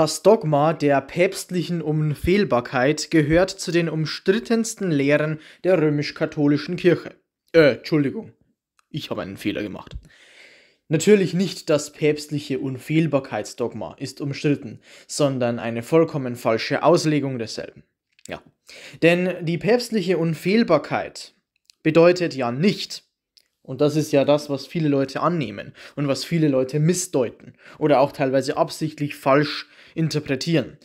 Das Dogma der päpstlichen Unfehlbarkeit gehört zu den umstrittensten Lehren der römisch-katholischen Kirche. Äh, Entschuldigung, ich habe einen Fehler gemacht. Natürlich nicht das päpstliche Unfehlbarkeitsdogma ist umstritten, sondern eine vollkommen falsche Auslegung desselben. Ja. Denn die päpstliche Unfehlbarkeit bedeutet ja nicht, und das ist ja das, was viele Leute annehmen und was viele Leute missdeuten oder auch teilweise absichtlich falsch interpretieren.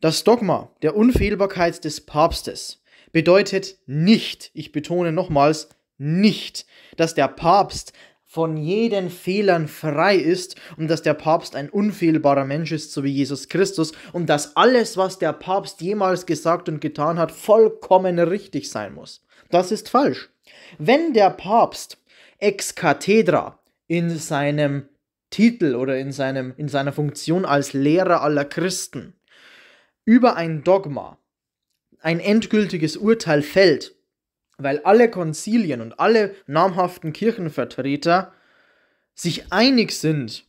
Das Dogma der Unfehlbarkeit des Papstes bedeutet nicht, ich betone nochmals, nicht, dass der Papst von jeden Fehlern frei ist und dass der Papst ein unfehlbarer Mensch ist, so wie Jesus Christus, und dass alles, was der Papst jemals gesagt und getan hat, vollkommen richtig sein muss. Das ist falsch. Wenn der Papst ex cathedra in seinem Titel oder in, seinem, in seiner Funktion als Lehrer aller Christen über ein Dogma ein endgültiges Urteil fällt, weil alle Konzilien und alle namhaften Kirchenvertreter sich einig sind,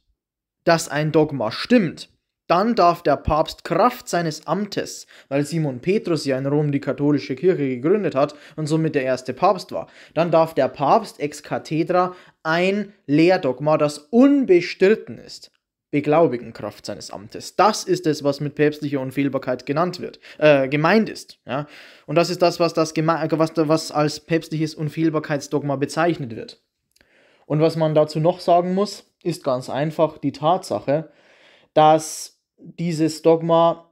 dass ein Dogma stimmt, dann darf der Papst Kraft seines Amtes, weil Simon Petrus ja in Rom die katholische Kirche gegründet hat und somit der erste Papst war, dann darf der Papst ex cathedra ein Lehrdogma, das unbestritten ist, beglaubigen Kraft seines Amtes. Das ist es, was mit päpstlicher Unfehlbarkeit genannt wird, äh, gemeint ist. Ja? Und das ist das, was, das was, was als päpstliches Unfehlbarkeitsdogma bezeichnet wird. Und was man dazu noch sagen muss, ist ganz einfach die Tatsache, dass dieses Dogma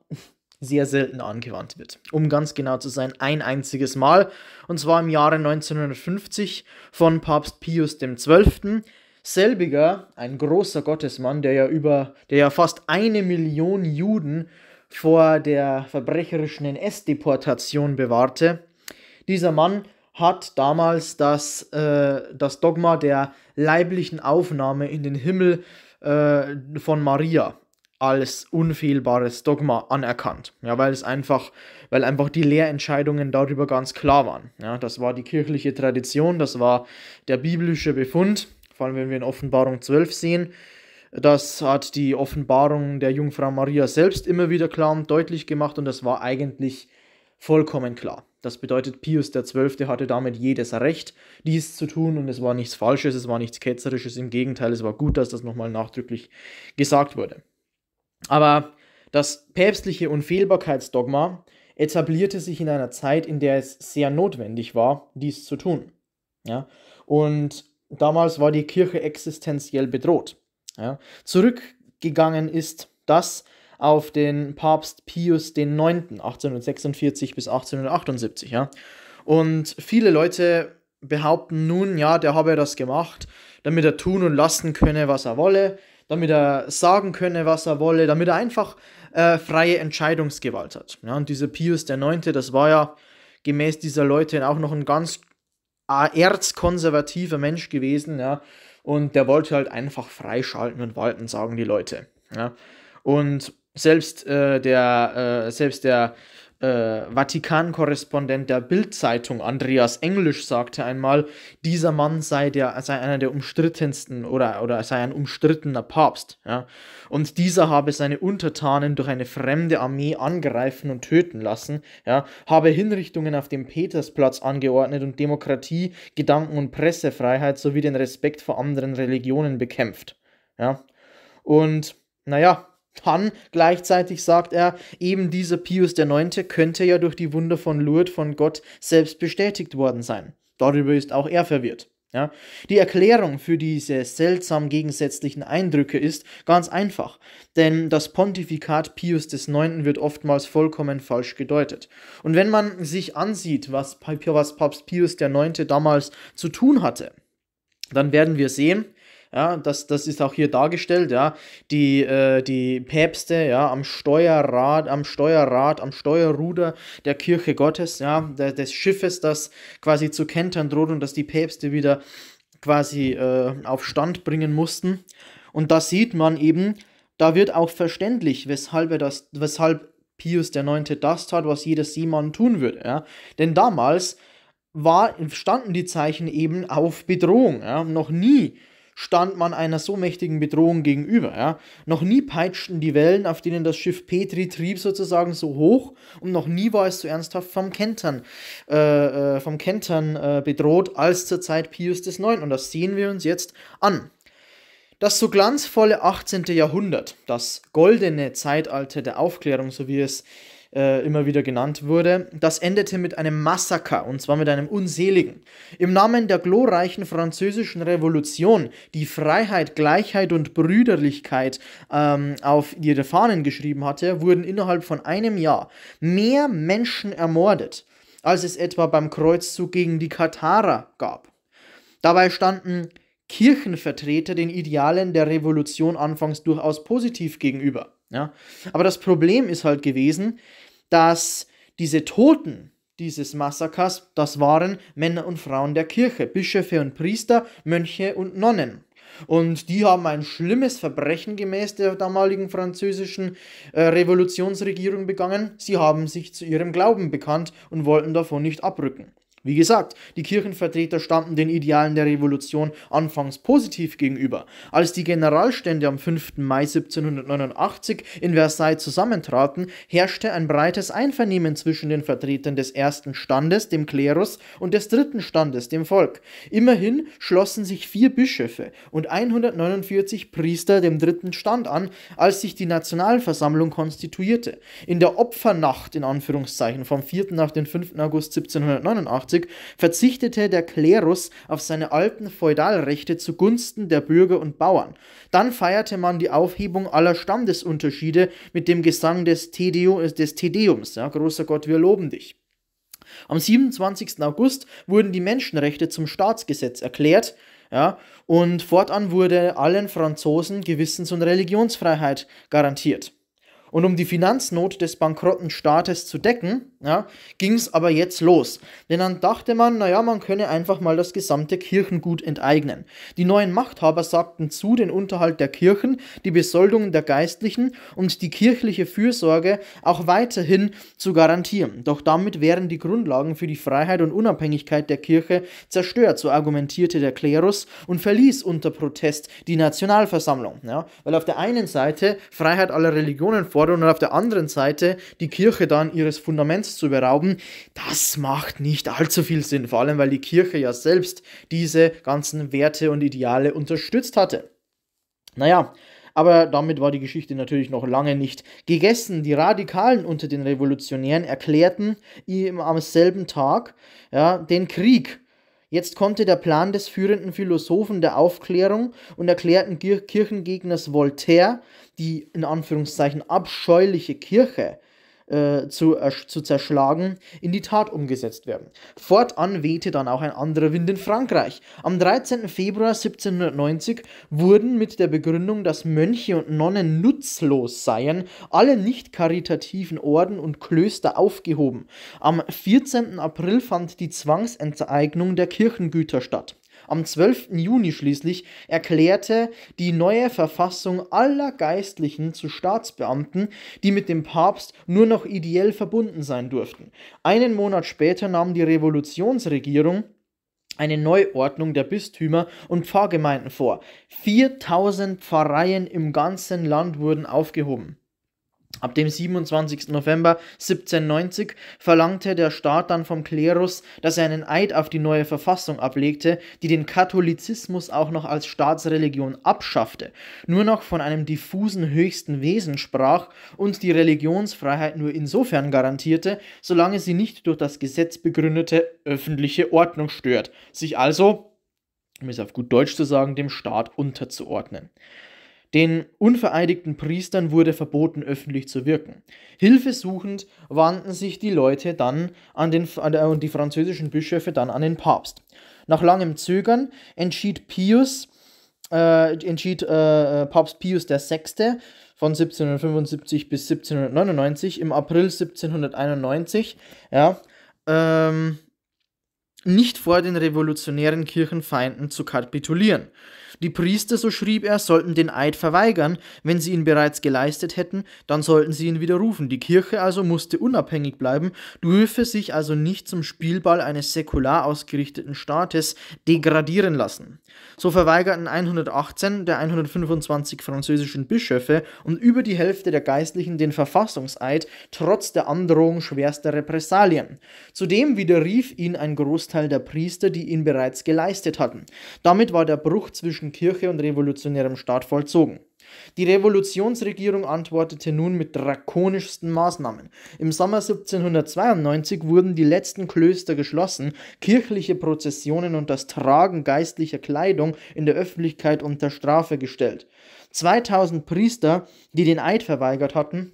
sehr selten angewandt wird. Um ganz genau zu sein, ein einziges Mal, und zwar im Jahre 1950 von Papst Pius XII. Selbiger, ein großer Gottesmann, der ja über, der ja fast eine Million Juden vor der verbrecherischen NS-Deportation bewahrte. Dieser Mann hat damals das, äh, das Dogma der leiblichen Aufnahme in den Himmel äh, von Maria als unfehlbares Dogma anerkannt. Ja, weil es einfach, weil einfach die Lehrentscheidungen darüber ganz klar waren. Ja, das war die kirchliche Tradition, das war der biblische Befund, vor allem wenn wir in Offenbarung 12 sehen. Das hat die Offenbarung der Jungfrau Maria selbst immer wieder klar und deutlich gemacht und das war eigentlich vollkommen klar. Das bedeutet, Pius XII. hatte damit jedes Recht, dies zu tun und es war nichts Falsches, es war nichts Ketzerisches, im Gegenteil, es war gut, dass das nochmal nachdrücklich gesagt wurde. Aber das päpstliche Unfehlbarkeitsdogma etablierte sich in einer Zeit, in der es sehr notwendig war, dies zu tun. Ja? Und damals war die Kirche existenziell bedroht. Ja? Zurückgegangen ist das auf den Papst Pius IX 1846 bis 1878. Ja? Und viele Leute behaupten nun, ja, der habe das gemacht, damit er tun und lassen könne, was er wolle damit er sagen könne, was er wolle, damit er einfach äh, freie Entscheidungsgewalt hat. Ja, und dieser Pius IX., das war ja gemäß dieser Leute auch noch ein ganz äh, erzkonservativer Mensch gewesen, ja, und der wollte halt einfach freischalten und walten, sagen die Leute. Ja. Und selbst äh, der, äh, selbst der äh, Vatikan-Korrespondent der Bild-Zeitung Andreas Englisch sagte einmal, dieser Mann sei, der, sei einer der umstrittensten oder, oder sei ein umstrittener Papst. Ja? Und dieser habe seine Untertanen durch eine fremde Armee angreifen und töten lassen, ja? habe Hinrichtungen auf dem Petersplatz angeordnet und Demokratie, Gedanken- und Pressefreiheit sowie den Respekt vor anderen Religionen bekämpft. Ja? Und naja, dann gleichzeitig sagt er, eben dieser Pius IX. könnte ja durch die Wunder von Lourdes von Gott selbst bestätigt worden sein. Darüber ist auch er verwirrt. Ja? Die Erklärung für diese seltsam gegensätzlichen Eindrücke ist ganz einfach, denn das Pontifikat Pius IX. wird oftmals vollkommen falsch gedeutet. Und wenn man sich ansieht, was, was Papst Pius IX. damals zu tun hatte, dann werden wir sehen, ja, das, das ist auch hier dargestellt, ja. Die, äh, die Päpste, ja, am Steuerrad, am Steuerrad, am Steuerruder der Kirche Gottes, ja, der, des Schiffes, das quasi zu kentern droht und dass die Päpste wieder quasi äh, auf Stand bringen mussten. Und da sieht man eben, da wird auch verständlich, weshalb er das, weshalb Pius IX. das tat, was jeder Seemann tun würde. Ja? Denn damals war, standen die Zeichen eben auf Bedrohung. Ja? Noch nie stand man einer so mächtigen Bedrohung gegenüber. Ja? Noch nie peitschten die Wellen, auf denen das Schiff Petri trieb, sozusagen so hoch und noch nie war es so ernsthaft vom Kentern, äh, äh vom Kentern äh, bedroht als zur Zeit Pius IX. Und das sehen wir uns jetzt an. Das so glanzvolle 18. Jahrhundert, das goldene Zeitalter der Aufklärung, so wie es äh, immer wieder genannt wurde. Das endete mit einem Massaker, und zwar mit einem unseligen. Im Namen der glorreichen französischen Revolution, die Freiheit, Gleichheit und Brüderlichkeit ähm, auf ihre Fahnen geschrieben hatte, wurden innerhalb von einem Jahr mehr Menschen ermordet, als es etwa beim Kreuzzug gegen die Katarer gab. Dabei standen Kirchenvertreter den Idealen der Revolution anfangs durchaus positiv gegenüber. Ja? Aber das Problem ist halt gewesen, dass diese Toten dieses Massakers, das waren Männer und Frauen der Kirche, Bischöfe und Priester, Mönche und Nonnen. Und die haben ein schlimmes Verbrechen gemäß der damaligen französischen äh, Revolutionsregierung begangen. Sie haben sich zu ihrem Glauben bekannt und wollten davon nicht abrücken. Wie gesagt, die Kirchenvertreter standen den Idealen der Revolution anfangs positiv gegenüber. Als die Generalstände am 5. Mai 1789 in Versailles zusammentraten, herrschte ein breites Einvernehmen zwischen den Vertretern des ersten Standes, dem Klerus, und des dritten Standes, dem Volk. Immerhin schlossen sich vier Bischöfe und 149 Priester dem dritten Stand an, als sich die Nationalversammlung konstituierte. In der Opfernacht in Anführungszeichen vom 4. nach den 5. August 1789 1850 verzichtete der Klerus auf seine alten Feudalrechte zugunsten der Bürger und Bauern. Dann feierte man die Aufhebung aller Standesunterschiede mit dem Gesang des, Tedio, des Tedeums. Ja, großer Gott, wir loben dich. Am 27. August wurden die Menschenrechte zum Staatsgesetz erklärt. Ja, und fortan wurde allen Franzosen Gewissens- und Religionsfreiheit garantiert. Und um die Finanznot des bankrotten Staates zu decken, ja, ging es aber jetzt los. Denn dann dachte man, naja, man könne einfach mal das gesamte Kirchengut enteignen. Die neuen Machthaber sagten zu, den Unterhalt der Kirchen, die Besoldung der Geistlichen und die kirchliche Fürsorge auch weiterhin zu garantieren. Doch damit wären die Grundlagen für die Freiheit und Unabhängigkeit der Kirche zerstört, so argumentierte der Klerus und verließ unter Protest die Nationalversammlung. Ja, weil auf der einen Seite Freiheit aller Religionen vor einzufordern und auf der anderen Seite die Kirche dann ihres Fundaments zu berauben, das macht nicht allzu viel Sinn, vor allem weil die Kirche ja selbst diese ganzen Werte und Ideale unterstützt hatte. Naja, aber damit war die Geschichte natürlich noch lange nicht gegessen. Die Radikalen unter den Revolutionären erklärten ihm am selben Tag ja, den Krieg Jetzt konnte der Plan des führenden Philosophen der Aufklärung und erklärten Kirchengegners Voltaire, die in Anführungszeichen abscheuliche Kirche, äh, zu, zu zerschlagen, in die Tat umgesetzt werden. Fortan wehte dann auch ein anderer Wind in Frankreich. Am 13. Februar 1790 wurden mit der Begründung, dass Mönche und Nonnen nutzlos seien, alle nicht karitativen Orden und Klöster aufgehoben. Am 14. April fand die Zwangsenteignung der Kirchengüter statt. Am 12. Juni schließlich erklärte die neue Verfassung aller Geistlichen zu Staatsbeamten, die mit dem Papst nur noch ideell verbunden sein durften. Einen Monat später nahm die Revolutionsregierung eine Neuordnung der Bistümer und Pfarrgemeinden vor. 4000 Pfarreien im ganzen Land wurden aufgehoben. Ab dem 27. November 1790 verlangte der Staat dann vom Klerus, dass er einen Eid auf die neue Verfassung ablegte, die den Katholizismus auch noch als Staatsreligion abschaffte, nur noch von einem diffusen höchsten Wesen sprach und die Religionsfreiheit nur insofern garantierte, solange sie nicht durch das Gesetz begründete öffentliche Ordnung stört, sich also, um es auf gut Deutsch zu sagen, dem Staat unterzuordnen. Den unvereidigten Priestern wurde verboten, öffentlich zu wirken. Hilfesuchend wandten sich die Leute dann an den, und die französischen Bischöfe dann an den Papst. Nach langem Zögern entschied Pius, äh, entschied äh, äh Papst Pius VI. von 1775 bis 1799 im April 1791, ja, ähm, nicht vor den revolutionären Kirchenfeinden zu kapitulieren. Die Priester, so schrieb er, sollten den Eid verweigern, wenn sie ihn bereits geleistet hätten, dann sollten sie ihn widerrufen. Die Kirche also musste unabhängig bleiben, dürfe sich also nicht zum Spielball eines säkular ausgerichteten Staates degradieren lassen. So verweigerten 118 der 125 französischen Bischöfe und über die Hälfte der Geistlichen den Verfassungseid, trotz der Androhung schwerster Repressalien. Zudem widerrief ihn ein Großteil Großteil der Priester, die ihn bereits geleistet hatten. Damit war der Bruch zwischen Kirche und revolutionärem Staat vollzogen. Die Revolutionsregierung antwortete nun mit drakonischsten Maßnahmen. Im Sommer 1792 wurden die letzten Klöster geschlossen, kirchliche Prozessionen und das Tragen geistlicher Kleidung in der Öffentlichkeit unter Strafe gestellt. 2000 Priester, die den Eid verweigert hatten,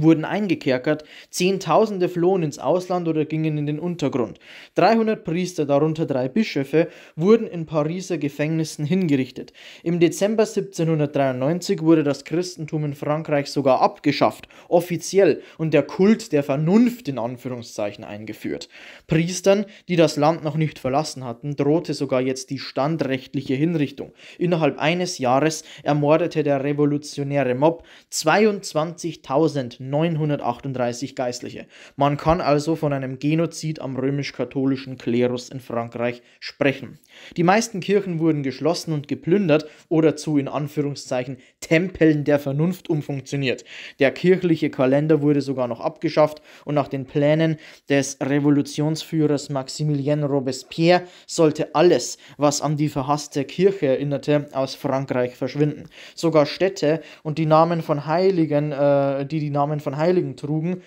wurden eingekerkert, Zehntausende flohen ins Ausland oder gingen in den Untergrund. 300 Priester, darunter drei Bischöfe, wurden in Pariser Gefängnissen hingerichtet. Im Dezember 1793 wurde das Christentum in Frankreich sogar abgeschafft, offiziell, und der Kult der Vernunft in Anführungszeichen eingeführt. Priestern, die das Land noch nicht verlassen hatten, drohte sogar jetzt die standrechtliche Hinrichtung. Innerhalb eines Jahres ermordete der revolutionäre Mob 22.000 938 Geistliche. Man kann also von einem Genozid am römisch-katholischen Klerus in Frankreich sprechen. Die meisten Kirchen wurden geschlossen und geplündert oder zu in Anführungszeichen Tempeln der Vernunft umfunktioniert. Der kirchliche Kalender wurde sogar noch abgeschafft und nach den Plänen des Revolutionsführers Maximilien Robespierre sollte alles, was an die verhasste Kirche erinnerte, aus Frankreich verschwinden. Sogar Städte und die Namen von Heiligen, äh, die die Namen Namen von Heiligen trugen,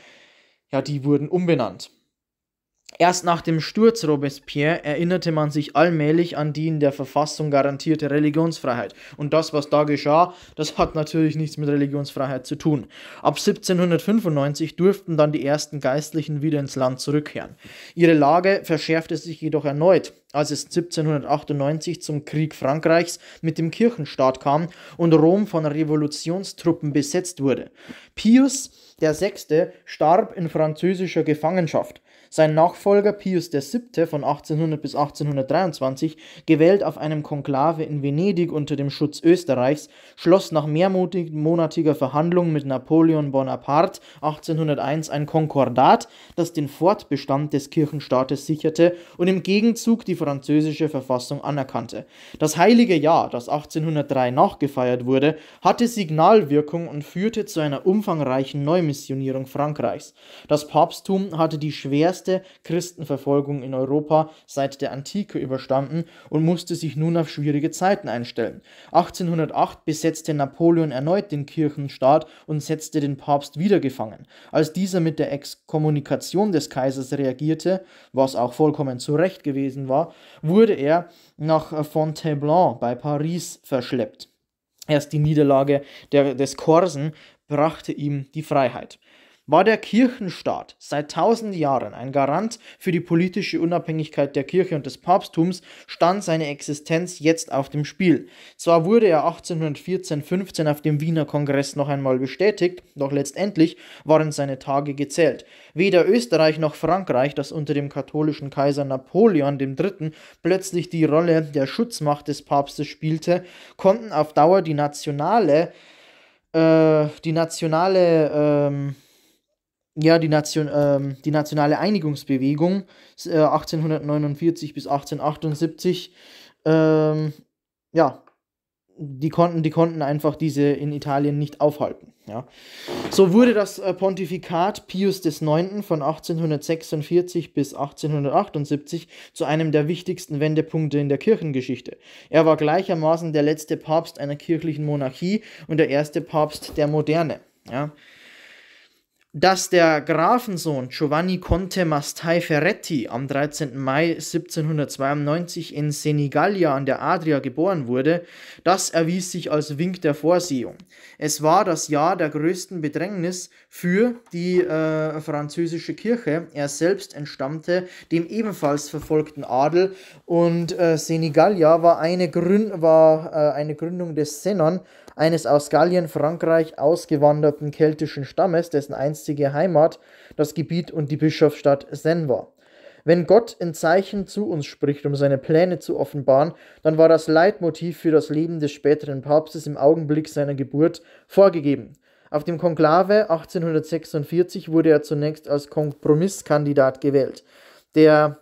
ja, die wurden umbenannt. Erst nach dem Sturz Robespierre erinnerte man sich allmählich an die in der Verfassung garantierte Religionsfreiheit. Und das, was da geschah, das hat natürlich nichts mit Religionsfreiheit zu tun. Ab 1795 durften dann die ersten Geistlichen wieder ins Land zurückkehren. Ihre Lage verschärfte sich jedoch erneut, als es 1798 zum Krieg Frankreichs mit dem Kirchenstaat kam und Rom von Revolutionstruppen besetzt wurde. Pius VI. starb in französischer Gefangenschaft. Sein Nachfolger Pius VII. von 1800 bis 1823, gewählt auf einem Konklave in Venedig unter dem Schutz Österreichs, schloss nach mehrmonatiger Verhandlung mit Napoleon Bonaparte 1801 ein Konkordat, das den Fortbestand des Kirchenstaates sicherte und im Gegenzug die französische Verfassung anerkannte. Das heilige Jahr, das 1803 nachgefeiert wurde, hatte Signalwirkung und führte zu einer umfangreichen Neumissionierung Frankreichs. Das Papsttum hatte die schwerste erste Christenverfolgung in Europa seit der Antike überstanden und musste sich nun auf schwierige Zeiten einstellen. 1808 besetzte Napoleon erneut den Kirchenstaat und setzte den Papst wieder gefangen. Als dieser mit der Exkommunikation des Kaisers reagierte, was auch vollkommen zu Recht gewesen war, wurde er nach Fontainebleau bei Paris verschleppt. Erst die Niederlage der, des Korsen brachte ihm die Freiheit war der Kirchenstaat seit tausend Jahren ein Garant für die politische Unabhängigkeit der Kirche und des Papsttums, stand seine Existenz jetzt auf dem Spiel. Zwar wurde er 1814-15 auf dem Wiener Kongress noch einmal bestätigt, doch letztendlich waren seine Tage gezählt. Weder Österreich noch Frankreich, das unter dem katholischen Kaiser Napoleon III. plötzlich die Rolle der Schutzmacht des Papstes spielte, konnten auf Dauer die nationale äh, die nationale ähm, ja, die, Nation, ähm, die nationale Einigungsbewegung äh, 1849 bis 1878, ähm, ja, die konnten, die konnten einfach diese in Italien nicht aufhalten. Ja. So wurde das äh, Pontifikat Pius IX. von 1846 bis 1878 zu einem der wichtigsten Wendepunkte in der Kirchengeschichte. Er war gleichermaßen der letzte Papst einer kirchlichen Monarchie und der erste Papst der Moderne. Ja dass der Grafensohn Giovanni Conte Mastai Ferretti am 13. Mai 1792 in Senigallia an der Adria geboren wurde, das erwies sich als Wink der Vorsehung. Es war das Jahr der größten Bedrängnis für die äh, französische Kirche. Er selbst entstammte dem ebenfalls verfolgten Adel und äh, Senigallia war eine, Grün war, äh, eine Gründung des Senon eines aus Gallien, Frankreich ausgewanderten keltischen Stammes, dessen einstige Heimat das Gebiet und die Bischofsstadt Sen war. Wenn Gott in Zeichen zu uns spricht, um seine Pläne zu offenbaren, dann war das Leitmotiv für das Leben des späteren Papstes im Augenblick seiner Geburt vorgegeben. Auf dem Konklave 1846 wurde er zunächst als Kompromisskandidat gewählt. Der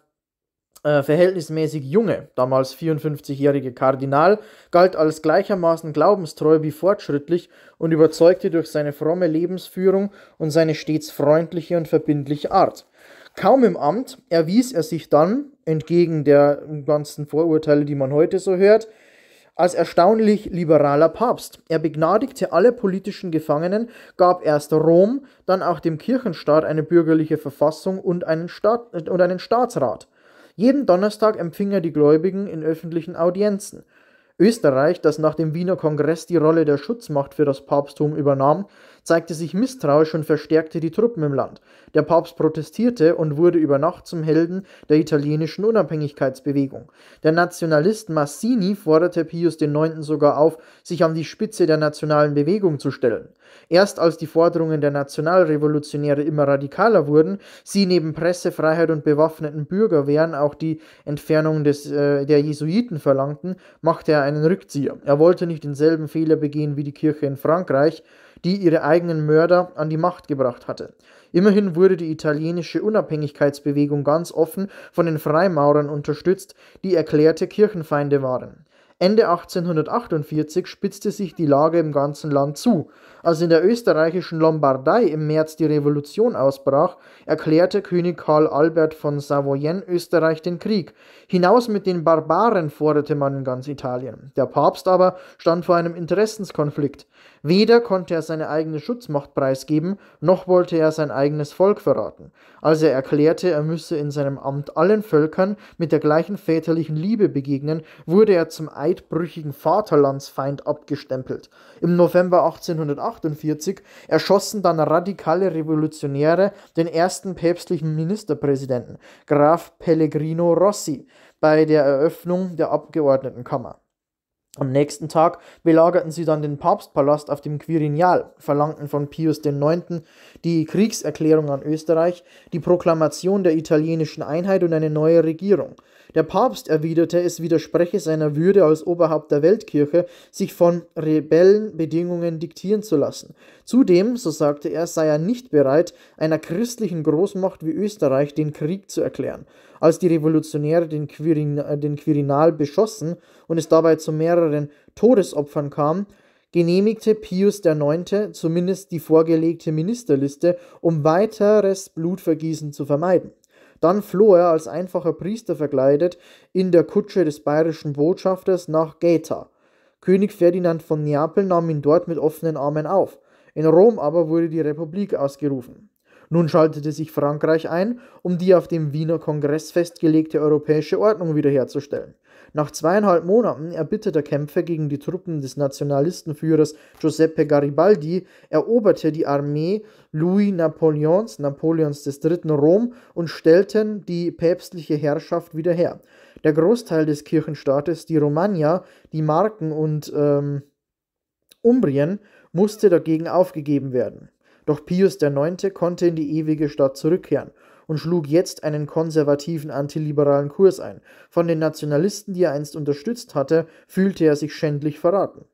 äh, verhältnismäßig junge, damals 54-jährige Kardinal, galt als gleichermaßen glaubenstreu wie fortschrittlich und überzeugte durch seine fromme Lebensführung und seine stets freundliche und verbindliche Art. Kaum im Amt erwies er sich dann, entgegen der ganzen Vorurteile, die man heute so hört, als erstaunlich liberaler Papst. Er begnadigte alle politischen Gefangenen, gab erst Rom, dann auch dem Kirchenstaat eine bürgerliche Verfassung und einen, Staat, und einen Staatsrat. Jeden Donnerstag empfing er die Gläubigen in öffentlichen Audienzen. Österreich, das nach dem Wiener Kongress die Rolle der Schutzmacht für das Papsttum übernahm, zeigte sich misstrauisch und verstärkte die Truppen im Land. Der Papst protestierte und wurde über Nacht zum Helden der italienischen Unabhängigkeitsbewegung. Der Nationalist Massini forderte Pius IX. sogar auf, sich an die Spitze der nationalen Bewegung zu stellen. Erst als die Forderungen der Nationalrevolutionäre immer radikaler wurden, sie neben Pressefreiheit und bewaffneten Bürgerwehren auch die Entfernung des, äh, der Jesuiten verlangten, machte er einen Rückzieher. Er wollte nicht denselben Fehler begehen wie die Kirche in Frankreich die ihre eigenen Mörder an die Macht gebracht hatte. Immerhin wurde die italienische Unabhängigkeitsbewegung ganz offen von den Freimaurern unterstützt, die erklärte Kirchenfeinde waren. Ende 1848 spitzte sich die Lage im ganzen Land zu. Als in der österreichischen Lombardei im März die Revolution ausbrach, erklärte König Karl Albert von Savoyen Österreich den Krieg. Hinaus mit den Barbaren forderte man in ganz Italien. Der Papst aber stand vor einem Interessenskonflikt. Weder konnte er seine eigene Schutzmacht preisgeben, noch wollte er sein eigenes Volk verraten, als er erklärte, er müsse in seinem Amt allen Völkern mit der gleichen väterlichen Liebe begegnen, wurde er zum eidbrüchigen Vaterlandsfeind abgestempelt. Im November 1848 erschossen dann radikale Revolutionäre den ersten päpstlichen Ministerpräsidenten, Graf Pellegrino Rossi, bei der Eröffnung der Abgeordnetenkammer. Am nächsten Tag belagerten sie dann den Papstpalast auf dem Quirinal, verlangten von Pius IX. die Kriegserklärung an Österreich, die Proklamation der italienischen Einheit und eine neue Regierung. Der Papst erwiderte, es widerspreche seiner Würde als Oberhaupt der Weltkirche, sich von rebellen Bedingungen diktieren zu lassen. Zudem, so sagte er, sei er nicht bereit, einer christlichen Großmacht wie Österreich den Krieg zu erklären. Als die Revolutionäre den, Quirin äh, den Quirinal beschossen und es dabei zu mehreren Todesopfern kam, genehmigte Pius IX. zumindest die vorgelegte Ministerliste, um weiteres Blutvergießen zu vermeiden. Dann floh er als einfacher Priester verkleidet in der Kutsche des bayerischen Botschafters nach Gaeta. König Ferdinand von Neapel nahm ihn dort mit offenen Armen auf. In Rom aber wurde die Republik ausgerufen. Nun schaltete sich Frankreich ein, um die auf dem Wiener Kongress festgelegte europäische Ordnung wiederherzustellen. Nach zweieinhalb Monaten erbitterter Kämpfe gegen die Truppen des Nationalistenführers Giuseppe Garibaldi eroberte die Armee Louis Napoleons, Napoleons III. Rom und stellten die päpstliche Herrschaft wieder her. Der Großteil des Kirchenstaates, die Romagna, die Marken und ähm, Umbrien, musste dagegen aufgegeben werden. Doch Pius IX. konnte in die ewige Stadt zurückkehren und schlug jetzt einen konservativen antiliberalen Kurs ein. Von den Nationalisten, die er einst unterstützt hatte, fühlte er sich schändlich verraten.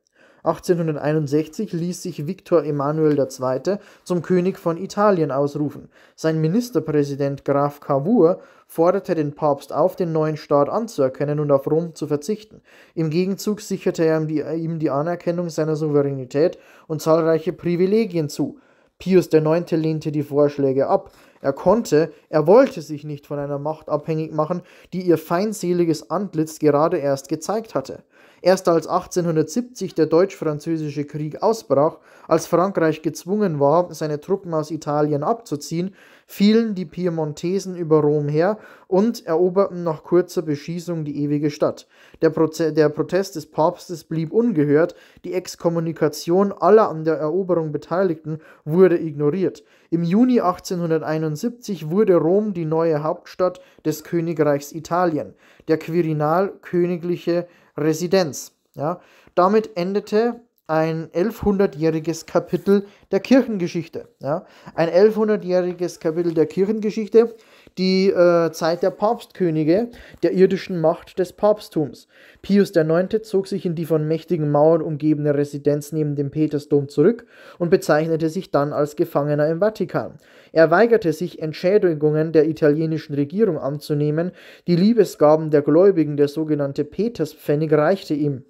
1861 ließ sich Viktor Emanuel II. zum König von Italien ausrufen. Sein Ministerpräsident Graf Cavour forderte den Papst auf, den neuen Staat anzuerkennen und auf Rom zu verzichten. Im Gegenzug sicherte er ihm die Anerkennung seiner Souveränität und zahlreiche Privilegien zu. Pius IX. lehnte die Vorschläge ab, er konnte, er wollte sich nicht von einer Macht abhängig machen, die ihr feindseliges Antlitz gerade erst gezeigt hatte. Erst als 1870 der deutsch-französische Krieg ausbrach, als Frankreich gezwungen war, seine Truppen aus Italien abzuziehen, fielen die Piemontesen über Rom her und eroberten nach kurzer Beschießung die ewige Stadt. Der, Proze der Protest des Papstes blieb ungehört, die Exkommunikation aller an der Eroberung Beteiligten wurde ignoriert. Im Juni 1871 wurde Rom die neue Hauptstadt des Königreichs Italien. Der Quirinal königliche Residenz. Ja. Damit endete ein 1100-jähriges Kapitel der Kirchengeschichte. Ja. Ein 1100-jähriges Kapitel der Kirchengeschichte, die äh, Zeit der Papstkönige, der irdischen Macht des Papsttums. Pius IX. zog sich in die von mächtigen Mauern umgebene Residenz neben dem Petersdom zurück und bezeichnete sich dann als Gefangener im Vatikan. Er weigerte sich, Entschädigungen der italienischen Regierung anzunehmen, die Liebesgaben der Gläubigen, der sogenannte Peterspfennig, reichte ihm.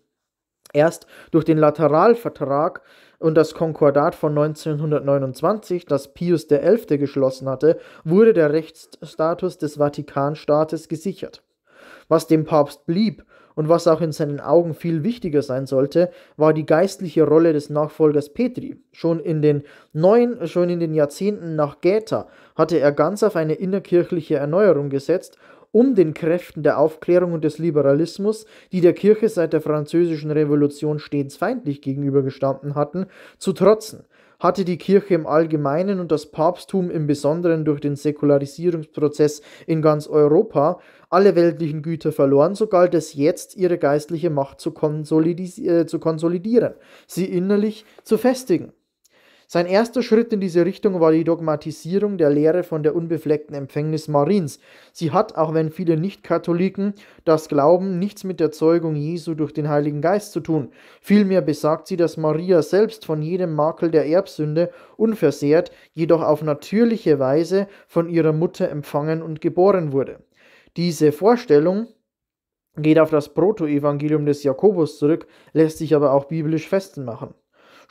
Erst durch den Lateralvertrag und das Konkordat von 1929, das Pius XI. geschlossen hatte, wurde der Rechtsstatus des Vatikanstaates gesichert. Was dem Papst blieb und was auch in seinen Augen viel wichtiger sein sollte, war die geistliche Rolle des Nachfolgers Petri. Schon in den neun, schon in den Jahrzehnten nach Gaeta hatte er ganz auf eine innerkirchliche Erneuerung gesetzt um den Kräften der Aufklärung und des Liberalismus, die der Kirche seit der Französischen Revolution stets feindlich gegenübergestanden hatten, zu trotzen hatte die Kirche im Allgemeinen und das Papsttum im Besonderen durch den Säkularisierungsprozess in ganz Europa alle weltlichen Güter verloren, so galt es jetzt, ihre geistliche Macht zu, konsolidi äh, zu konsolidieren, sie innerlich zu festigen. Sein erster Schritt in diese Richtung war die Dogmatisierung der Lehre von der unbefleckten Empfängnis Mariens. Sie hat, auch wenn viele Nicht-Katholiken das glauben, nichts mit der Zeugung Jesu durch den Heiligen Geist zu tun. Vielmehr besagt sie, dass Maria selbst von jedem Makel der Erbsünde unversehrt, jedoch auf natürliche Weise von ihrer Mutter empfangen und geboren wurde. Diese Vorstellung geht auf das Protoevangelium des Jakobus zurück, lässt sich aber auch biblisch festmachen.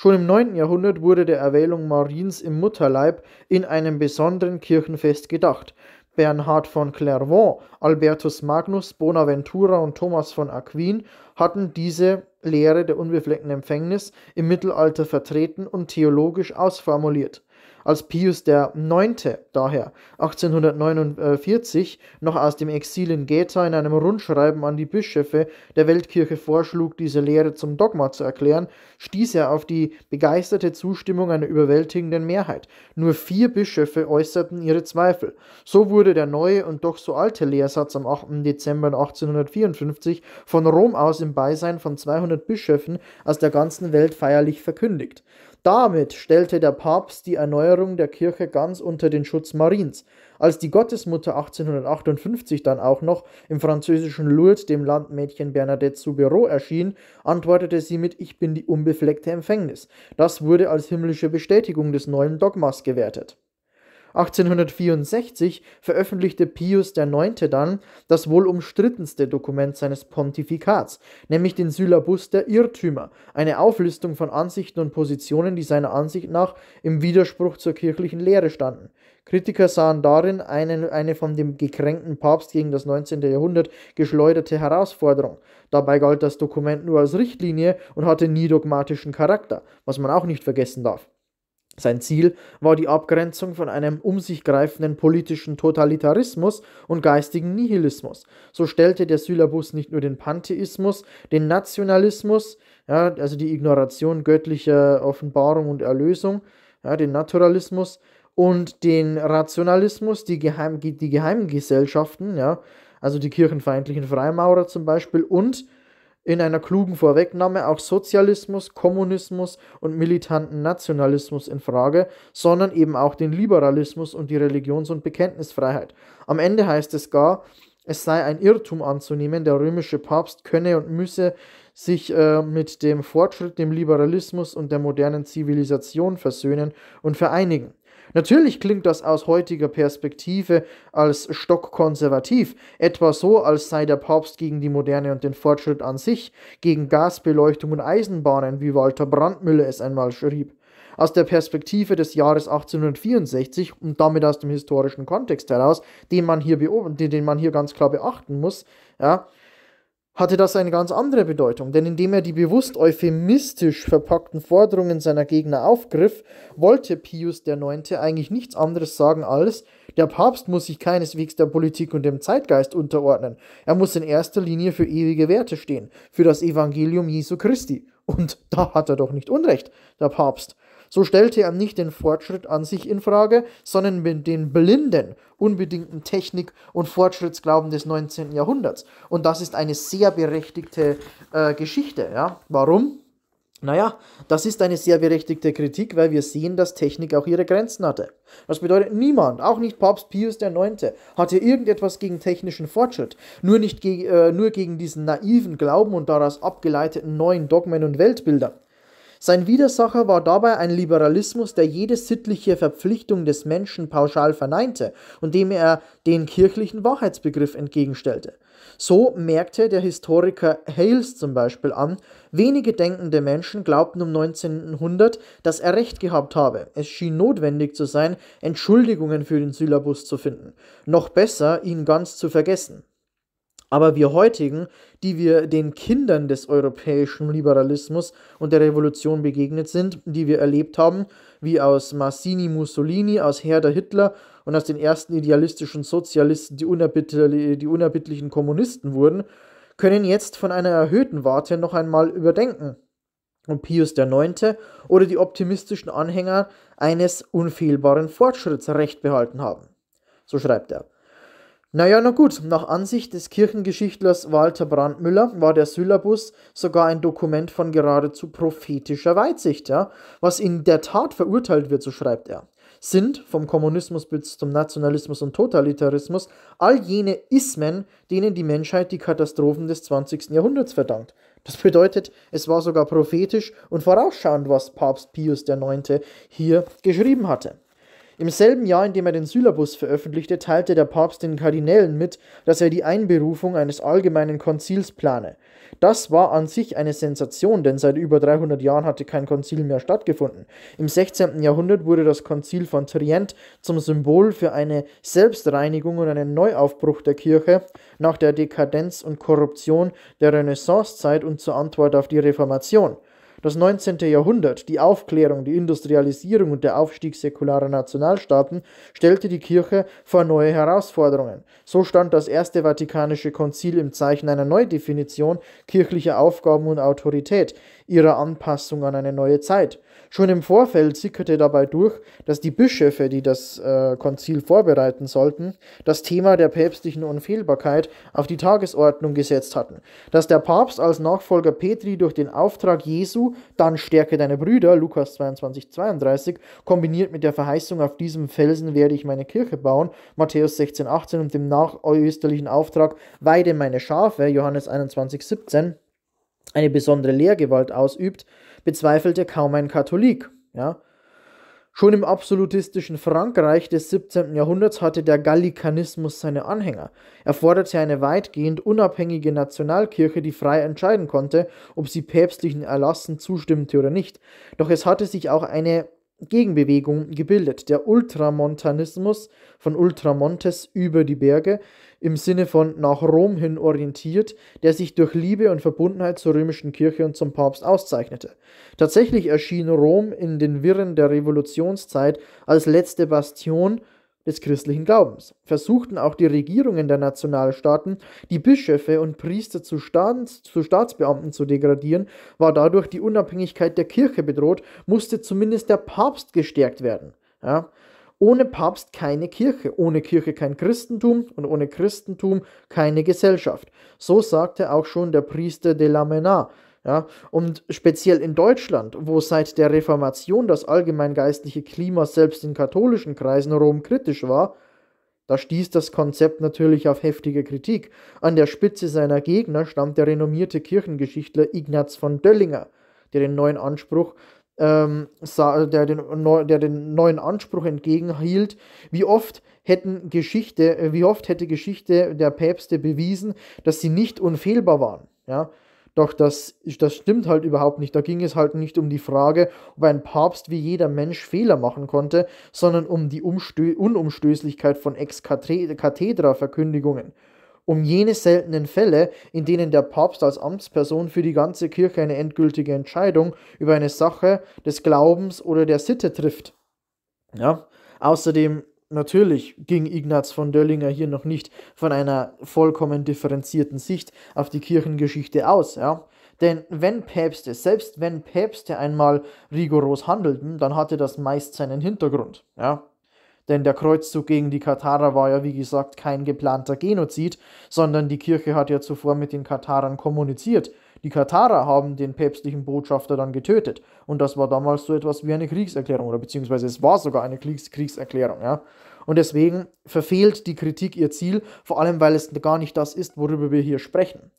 Schon im 9. Jahrhundert wurde der Erwählung Mariens im Mutterleib in einem besonderen Kirchenfest gedacht. Bernhard von Clairvaux, Albertus Magnus, Bonaventura und Thomas von Aquin hatten diese Lehre der unbefleckten Empfängnis im Mittelalter vertreten und theologisch ausformuliert als Pius IX. daher 1849 noch aus dem Exil in Gaeta in einem Rundschreiben an die Bischöfe der Weltkirche vorschlug, diese Lehre zum Dogma zu erklären, stieß er auf die begeisterte Zustimmung einer überwältigenden Mehrheit. Nur vier Bischöfe äußerten ihre Zweifel. So wurde der neue und doch so alte Lehrsatz am 8. Dezember 1854 von Rom aus im Beisein von 200 Bischöfen aus der ganzen Welt feierlich verkündigt. Damit stellte der Papst die Erneuerung der Kirche ganz unter den Schutz Mariens. Als die Gottesmutter 1858 dann auch noch im französischen Lourdes dem Landmädchen Bernadette Soubirous erschien, antwortete sie mit Ich bin die unbefleckte Empfängnis. Das wurde als himmlische Bestätigung des neuen Dogmas gewertet. 1864 veröffentlichte Pius IX. dann das wohl umstrittenste Dokument seines Pontifikats, nämlich den Syllabus der Irrtümer, eine Auflistung von Ansichten und Positionen, die seiner Ansicht nach im Widerspruch zur kirchlichen Lehre standen. Kritiker sahen darin einen, eine von dem gekränkten Papst gegen das 19. Jahrhundert geschleuderte Herausforderung. Dabei galt das Dokument nur als Richtlinie und hatte nie dogmatischen Charakter, was man auch nicht vergessen darf. Sein Ziel war die Abgrenzung von einem um sich greifenden politischen Totalitarismus und geistigen Nihilismus. So stellte der Syllabus nicht nur den Pantheismus, den Nationalismus, ja, also die Ignoration göttlicher Offenbarung und Erlösung, ja, den Naturalismus und den Rationalismus, die, Geheim, die geheimen ja, also die kirchenfeindlichen Freimaurer zum Beispiel und in einer klugen Vorwegnahme auch Sozialismus, Kommunismus und militanten Nationalismus in Frage, sondern eben auch den Liberalismus und die Religions- und Bekenntnisfreiheit. Am Ende heißt es gar, es sei ein Irrtum anzunehmen, der römische Papst könne und müsse sich äh, mit dem Fortschritt, dem Liberalismus und der modernen Zivilisation versöhnen und vereinigen. Natürlich klingt das aus heutiger Perspektive als stockkonservativ, etwa so, als sei der Papst gegen die Moderne und den Fortschritt an sich, gegen Gasbeleuchtung und Eisenbahnen, wie Walter Brandmüller es einmal schrieb. Aus der Perspektive des Jahres 1864 und damit aus dem historischen Kontext heraus, den man hier, den man hier ganz klar beachten muss, ja, hatte das eine ganz andere Bedeutung, denn indem er die bewusst euphemistisch verpackten Forderungen seiner Gegner aufgriff, wollte Pius IX. eigentlich nichts anderes sagen als, der Papst muss sich keineswegs der Politik und dem Zeitgeist unterordnen, er muss in erster Linie für ewige Werte stehen, für das Evangelium Jesu Christi. Und da hat er doch nicht Unrecht, der Papst. So stellte er nicht den Fortschritt an sich in Frage, sondern den blinden, unbedingten Technik- und Fortschrittsglauben des 19. Jahrhunderts. Und das ist eine sehr berechtigte äh, Geschichte. Ja? Warum? Naja, das ist eine sehr berechtigte Kritik, weil wir sehen, dass Technik auch ihre Grenzen hatte. Das bedeutet, niemand, auch nicht Papst Pius IX., hatte irgendetwas gegen technischen Fortschritt, nur, nicht ge äh, nur gegen diesen naiven Glauben und daraus abgeleiteten neuen Dogmen und Weltbildern. Sein Widersacher war dabei ein Liberalismus, der jede sittliche Verpflichtung des Menschen pauschal verneinte und dem er den kirchlichen Wahrheitsbegriff entgegenstellte. So merkte der Historiker Hales zum Beispiel an, wenige denkende Menschen glaubten um 1900, dass er recht gehabt habe. Es schien notwendig zu sein, Entschuldigungen für den Syllabus zu finden. Noch besser, ihn ganz zu vergessen aber wir heutigen, die wir den Kindern des europäischen Liberalismus und der Revolution begegnet sind, die wir erlebt haben, wie aus Massini Mussolini, aus Herder Hitler und aus den ersten idealistischen Sozialisten, die, unerbittli die unerbittlichen Kommunisten wurden, können jetzt von einer erhöhten Warte noch einmal überdenken. Und Pius IX. oder die optimistischen Anhänger eines unfehlbaren Fortschritts recht behalten haben. So schreibt er. Naja, na gut, nach Ansicht des Kirchengeschichtlers Walter Brandmüller war der Syllabus sogar ein Dokument von geradezu prophetischer Weitsicht, ja? was in der Tat verurteilt wird, so schreibt er. Sind, vom Kommunismus bis zum Nationalismus und Totalitarismus, all jene Ismen, denen die Menschheit die Katastrophen des 20. Jahrhunderts verdankt. Das bedeutet, es war sogar prophetisch und vorausschauend, was Papst Pius IX. hier geschrieben hatte. Im selben Jahr, in dem er den Syllabus veröffentlichte, teilte der Papst den Kardinälen mit, dass er die Einberufung eines allgemeinen Konzils plane. Das war an sich eine Sensation, denn seit über 300 Jahren hatte kein Konzil mehr stattgefunden. Im 16. Jahrhundert wurde das Konzil von Trient zum Symbol für eine Selbstreinigung und einen Neuaufbruch der Kirche nach der Dekadenz und Korruption der Renaissancezeit und zur Antwort auf die Reformation. Das 19. Jahrhundert, die Aufklärung, die Industrialisierung und der Aufstieg säkularer Nationalstaaten stellte die Kirche vor neue Herausforderungen. So stand das Erste Vatikanische Konzil im Zeichen einer Neudefinition kirchlicher Aufgaben und Autorität, ihrer Anpassung an eine neue Zeit. Schon im Vorfeld sickerte dabei durch, dass die Bischöfe, die das äh, Konzil vorbereiten sollten, das Thema der päpstlichen Unfehlbarkeit auf die Tagesordnung gesetzt hatten. Dass der Papst als Nachfolger Petri durch den Auftrag Jesu, dann stärke deine Brüder, Lukas 22, 32, kombiniert mit der Verheißung, auf diesem Felsen werde ich meine Kirche bauen, Matthäus 16, 18 und dem nachösterlichen Auftrag, weide meine Schafe, Johannes 21, 17, eine besondere Lehrgewalt ausübt bezweifelte kaum ein Katholik. Ja? Schon im absolutistischen Frankreich des 17. Jahrhunderts hatte der Gallikanismus seine Anhänger. Er forderte eine weitgehend unabhängige Nationalkirche, die frei entscheiden konnte, ob sie päpstlichen Erlassen zustimmte oder nicht. Doch es hatte sich auch eine Gegenbewegung gebildet. Der Ultramontanismus von Ultramontes über die Berge, im Sinne von nach Rom hin orientiert, der sich durch Liebe und Verbundenheit zur römischen Kirche und zum Papst auszeichnete. Tatsächlich erschien Rom in den Wirren der Revolutionszeit als letzte Bastion des christlichen Glaubens. Versuchten auch die Regierungen der Nationalstaaten, die Bischöfe und Priester zu, Staats, zu, Staatsbeamten zu degradieren, war dadurch die Unabhängigkeit der Kirche bedroht, musste zumindest der Papst gestärkt werden. Ja? Ohne Papst keine Kirche, ohne Kirche kein Christentum und ohne Christentum keine Gesellschaft. So sagte auch schon der Priester de la Mena. Ja, und speziell in Deutschland, wo seit der Reformation das allgemein geistliche Klima selbst in katholischen Kreisen Rom kritisch war, da stieß das Konzept natürlich auf heftige Kritik. An der Spitze seiner Gegner stand der renommierte Kirchengeschichtler Ignaz von Döllinger, der den neuen Anspruch ähm, der, den, der den neuen Anspruch entgegenhielt, wie oft hätten Geschichte, äh, wie oft hätte Geschichte der Päpste bewiesen, dass sie nicht unfehlbar waren. Ja? Doch das, das stimmt halt überhaupt nicht. Da ging es halt nicht um die Frage, ob ein Papst wie jeder Mensch Fehler machen konnte, sondern um die Umstö Unumstößlichkeit von Ex-Kathedra-Verkündigungen um jene seltenen Fälle, in denen der Papst als Amtsperson für die ganze Kirche eine endgültige Entscheidung über eine Sache des Glaubens oder der Sitte trifft. Ja? Außerdem natürlich ging Ignaz von Döllinger hier noch nicht von einer vollkommen differenzierten Sicht auf die Kirchengeschichte aus, ja. Denn wenn Päpste, selbst wenn Päpste einmal rigoros handelten, dann hatte das meist seinen Hintergrund, ja. Denn der Kreuzzug gegen die Katarer war ja, wie gesagt, kein geplanter Genozid, sondern die Kirche hat ja zuvor mit den Katarern kommuniziert. Die Katarer haben den päpstlichen Botschafter dann getötet. Und das war damals so etwas wie eine Kriegserklärung, oder beziehungsweise es war sogar eine Kriegs Kriegserklärung. Ja? Und deswegen verfehlt die Kritik ihr Ziel, vor allem weil es gar nicht das ist, worüber wir hier sprechen.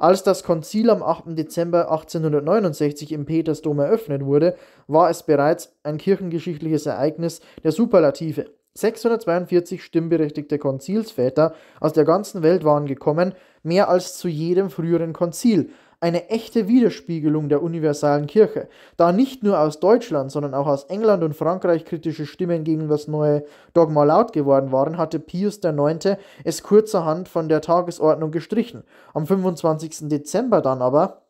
Als das Konzil am 8. Dezember 1869 im Petersdom eröffnet wurde, war es bereits ein kirchengeschichtliches Ereignis der Superlative. 642 stimmberechtigte Konzilsväter aus der ganzen Welt waren gekommen, mehr als zu jedem früheren Konzil eine echte Widerspiegelung der universalen Kirche, da nicht nur aus Deutschland, sondern auch aus England und Frankreich kritische Stimmen gegen das neue Dogma laut geworden waren, hatte Pius IX. es kurzerhand von der Tagesordnung gestrichen. Am 25. Dezember dann aber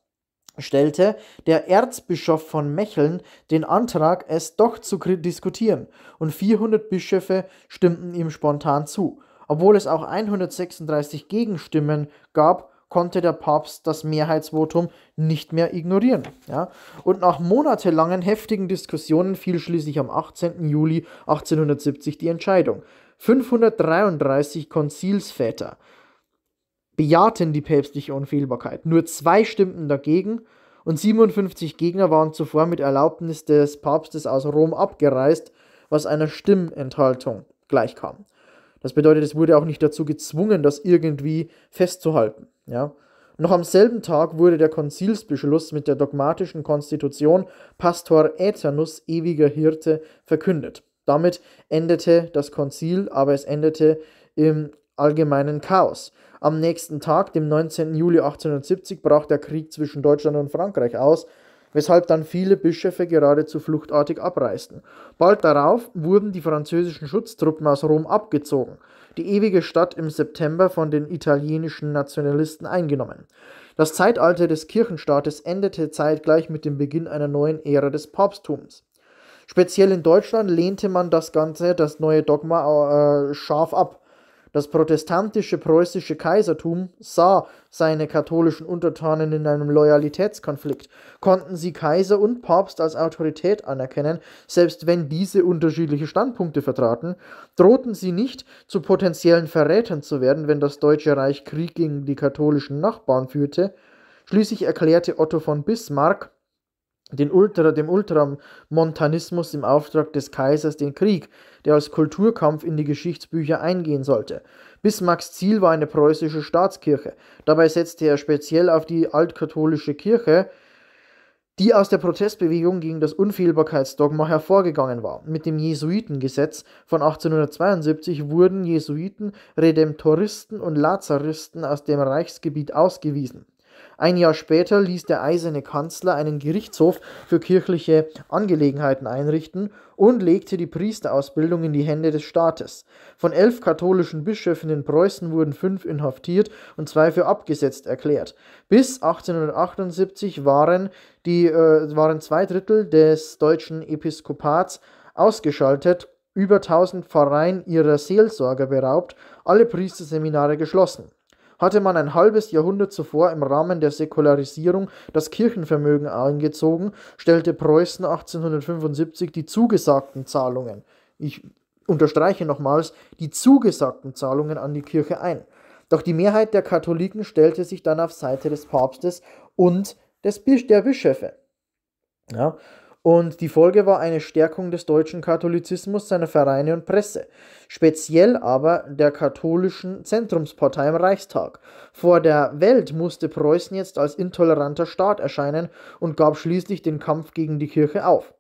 stellte der Erzbischof von Mecheln den Antrag, es doch zu diskutieren, und 400 Bischöfe stimmten ihm spontan zu. Obwohl es auch 136 Gegenstimmen gab, konnte der Papst das Mehrheitsvotum nicht mehr ignorieren. Ja? Und nach monatelangen heftigen Diskussionen fiel schließlich am 18. Juli 1870 die Entscheidung. 533 Konzilsväter bejahten die päpstliche Unfehlbarkeit. Nur zwei stimmten dagegen und 57 Gegner waren zuvor mit Erlaubnis des Papstes aus Rom abgereist, was einer Stimmenthaltung gleichkam. Das bedeutet, es wurde auch nicht dazu gezwungen, das irgendwie festzuhalten. Ja? Noch am selben Tag wurde der Konzilsbeschluss mit der dogmatischen Konstitution Pastor Aeternus, ewiger Hirte, verkündet. Damit endete das Konzil, aber es endete im allgemeinen Chaos. Am nächsten Tag, dem 19. Juli 1870, brach der Krieg zwischen Deutschland und Frankreich aus, weshalb dann viele Bischöfe geradezu fluchtartig abreisten. Bald darauf wurden die französischen Schutztruppen aus Rom abgezogen die ewige Stadt im September von den italienischen Nationalisten eingenommen. Das Zeitalter des Kirchenstaates endete zeitgleich mit dem Beginn einer neuen Ära des Papsttums. Speziell in Deutschland lehnte man das Ganze, das neue Dogma, äh, scharf ab. Das protestantische preußische Kaisertum sah seine katholischen Untertanen in einem Loyalitätskonflikt, konnten sie Kaiser und Papst als Autorität anerkennen, selbst wenn diese unterschiedliche Standpunkte vertraten, drohten sie nicht, zu potenziellen Verrätern zu werden, wenn das Deutsche Reich Krieg gegen die katholischen Nachbarn führte. Schließlich erklärte Otto von Bismarck den Ultra, dem Ultramontanismus im Auftrag des Kaisers den Krieg, der als Kulturkampf in die Geschichtsbücher eingehen sollte. Bismarcks Ziel war eine preußische Staatskirche. Dabei setzte er speziell auf die altkatholische Kirche, die aus der Protestbewegung gegen das Unfehlbarkeitsdogma hervorgegangen war. Mit dem Jesuitengesetz von 1872 wurden Jesuiten, Redemptoristen und Lazaristen aus dem Reichsgebiet ausgewiesen. Ein Jahr später ließ der eiserne Kanzler einen Gerichtshof für kirchliche Angelegenheiten einrichten und legte die Priesterausbildung in die Hände des Staates. Von elf katholischen Bischöfen in Preußen wurden fünf inhaftiert und zwei für abgesetzt erklärt. Bis 1878 waren, die, äh, waren zwei Drittel des deutschen Episkopats ausgeschaltet, über 1000 Pfarreien ihrer Seelsorger beraubt, alle Priesterseminare geschlossen hatte man ein halbes Jahrhundert zuvor im Rahmen der Säkularisierung das Kirchenvermögen eingezogen, stellte Preußen 1875 die zugesagten Zahlungen, ich unterstreiche nochmals, die zugesagten Zahlungen an die Kirche ein. Doch die Mehrheit der Katholiken stellte sich dann auf Seite des Papstes und des der Bischöfe. Ja, und die Folge war eine Stärkung des deutschen Katholizismus, seiner Vereine und Presse, speziell aber der katholischen Zentrumspartei im Reichstag. Vor der Welt musste Preußen jetzt als intoleranter Staat erscheinen und gab schließlich den Kampf gegen die Kirche auf.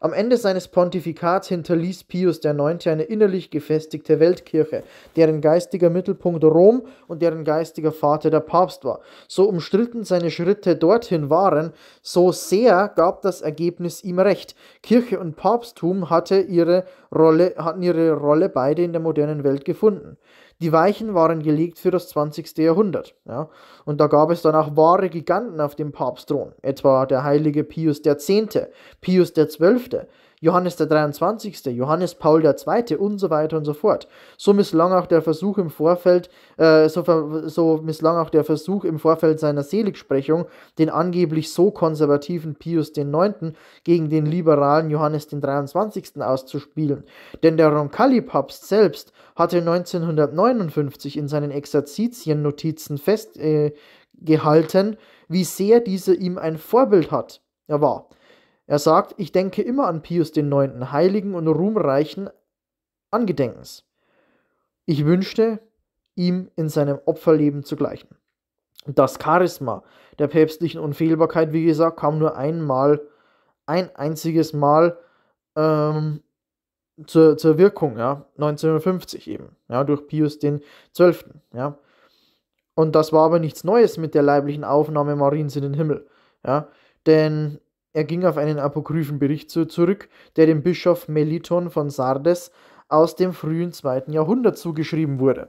Am Ende seines Pontifikats hinterließ Pius IX. eine innerlich gefestigte Weltkirche, deren geistiger Mittelpunkt Rom und deren geistiger Vater der Papst war. So umstritten seine Schritte dorthin waren, so sehr gab das Ergebnis ihm recht. Kirche und Papsttum hatte ihre Rolle, hatten ihre Rolle beide in der modernen Welt gefunden. Die Weichen waren gelegt für das 20. Jahrhundert. Ja? Und da gab es dann auch wahre Giganten auf dem Papstthron, etwa der heilige Pius X., Pius XII., Johannes der 23., Johannes Paul II. und so weiter und so fort. So misslang auch der Versuch im Vorfeld, äh, so, so misslang auch der Versuch im Vorfeld seiner Seligsprechung, den angeblich so konservativen Pius IX. gegen den liberalen Johannes den 23. auszuspielen. Denn der Roncalli-Papst selbst hatte 1959 in seinen Exerzitien-Notizen festgehalten, äh, wie sehr dieser ihm ein Vorbild hat. Er war. Er sagt, ich denke immer an Pius IX, heiligen und ruhmreichen Angedenkens. Ich wünschte, ihm in seinem Opferleben zu gleichen. Das Charisma der päpstlichen Unfehlbarkeit, wie gesagt, kam nur einmal, ein einziges Mal ähm, zur, zur Wirkung, ja, 1950 eben, ja, durch Pius XII. Ja. Und das war aber nichts Neues mit der leiblichen Aufnahme Mariens in den Himmel. Ja. Denn er ging auf einen apokryphen Bericht zurück, der dem Bischof Meliton von Sardes aus dem frühen zweiten Jahrhundert zugeschrieben wurde.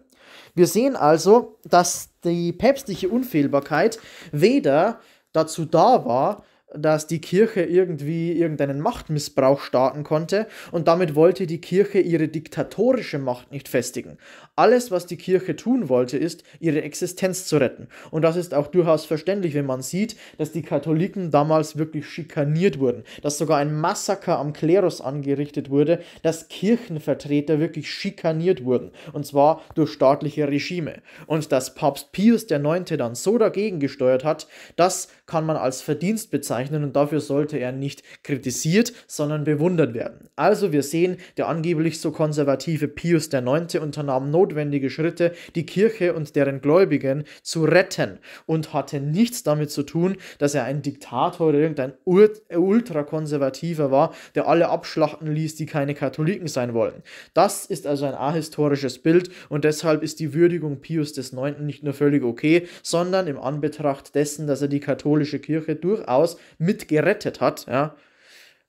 Wir sehen also, dass die päpstliche Unfehlbarkeit weder dazu da war, dass die Kirche irgendwie irgendeinen Machtmissbrauch starten konnte und damit wollte die Kirche ihre diktatorische Macht nicht festigen. Alles, was die Kirche tun wollte, ist, ihre Existenz zu retten. Und das ist auch durchaus verständlich, wenn man sieht, dass die Katholiken damals wirklich schikaniert wurden, dass sogar ein Massaker am Klerus angerichtet wurde, dass Kirchenvertreter wirklich schikaniert wurden, und zwar durch staatliche Regime. Und dass Papst Pius IX. dann so dagegen gesteuert hat, dass kann man als Verdienst bezeichnen und dafür sollte er nicht kritisiert, sondern bewundert werden. Also wir sehen, der angeblich so konservative Pius IX. unternahm notwendige Schritte, die Kirche und deren Gläubigen zu retten und hatte nichts damit zu tun, dass er ein Diktator oder irgendein ultrakonservativer war, der alle abschlachten ließ, die keine Katholiken sein wollen. Das ist also ein ahistorisches Bild und deshalb ist die Würdigung Pius IX. nicht nur völlig okay, sondern im Anbetracht dessen, dass er die Katholiken katholische Kirche durchaus mit gerettet hat, ja,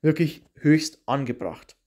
wirklich höchst angebracht.